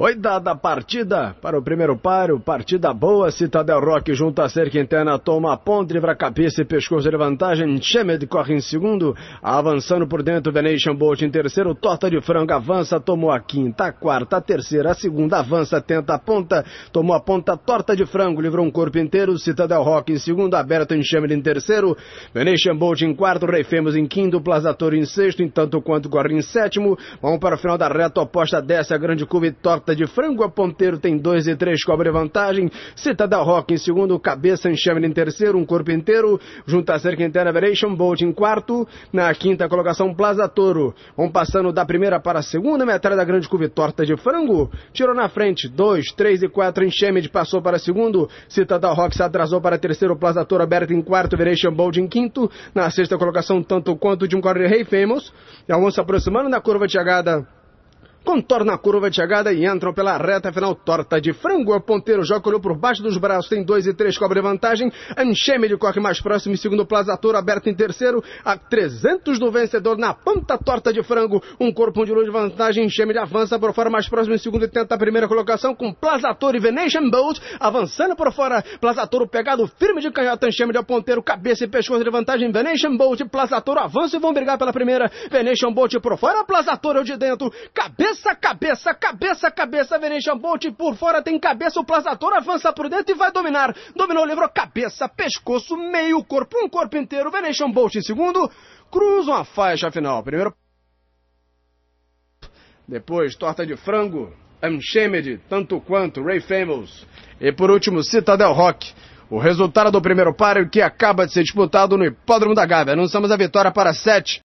Oitava partida para o primeiro paro, partida boa, Citadel Rock junto à cerca interna, toma a ponte, livra a cabeça e pescoço de vantagem, Chemed corre em segundo, avançando por dentro, Venetian Bolt em terceiro, Torta de Frango avança, tomou a quinta, a quarta, a terceira, a segunda, avança, tenta a ponta, tomou a ponta, Torta de Frango, livrou um corpo inteiro, Citadel Rock em segundo, Aberto em Chemed em terceiro, Venetian Bolt em quarto, Reifemos em quinto, Plazator em sexto, entanto quanto corre em sétimo, vamos para o final da reta oposta, desce a grande curva e Torta torta de frango, a Ponteiro tem 2 e 3, cobre vantagem, Citadel Rock em segundo, Cabeça Enxame em terceiro, um corpo inteiro, Junta Cerca Interna Veration, Bolt em quarto, na quinta colocação Plaza Toro, vão passando da primeira para a segunda, metade da grande cuve torta de frango, tirou na frente, 2, 3 e 4, Enxame passou para segundo, Citadel Rock se atrasou para terceiro, Plaza Toro aberto em quarto, Veration Bolt em quinto, na sexta colocação tanto quanto de um de Rei Famous, e vão se aproximando da curva de chegada contorna a curva de chegada e entram pela reta final torta de frango. O ponteiro joga olhou por baixo dos braços, tem dois e três, cobre vantagem. Ancheme de corre mais próximo, em segundo Plazator, aberto em terceiro, a 300 do vencedor na ponta torta de frango. Um corpo de luz de vantagem, Ancheme de avança por fora mais próximo, em segundo e tenta a primeira colocação com Plazator e Venetian Bolt avançando por fora. Plazator pegado firme de canhota, Ancheme de ponteiro, cabeça e pescoço de vantagem. Venetian Bolt e Plazator avançam e vão brigar pela primeira. Venetian Bolt por fora, Plazator é o de dentro, cabeça Cabeça, cabeça, cabeça, cabeça, Venetian Bolt por fora tem cabeça, o Plazator avança por dentro e vai dominar. Dominou, livrou cabeça, pescoço, meio corpo, um corpo inteiro. Venetian Bolt em segundo, cruzam a faixa final. Primeiro. Depois, torta de frango, Unchamed, tanto quanto Ray Famous. E por último, Citadel Rock. O resultado do primeiro páreo que acaba de ser disputado no Hipódromo da Gávea. Anunciamos a vitória para sete.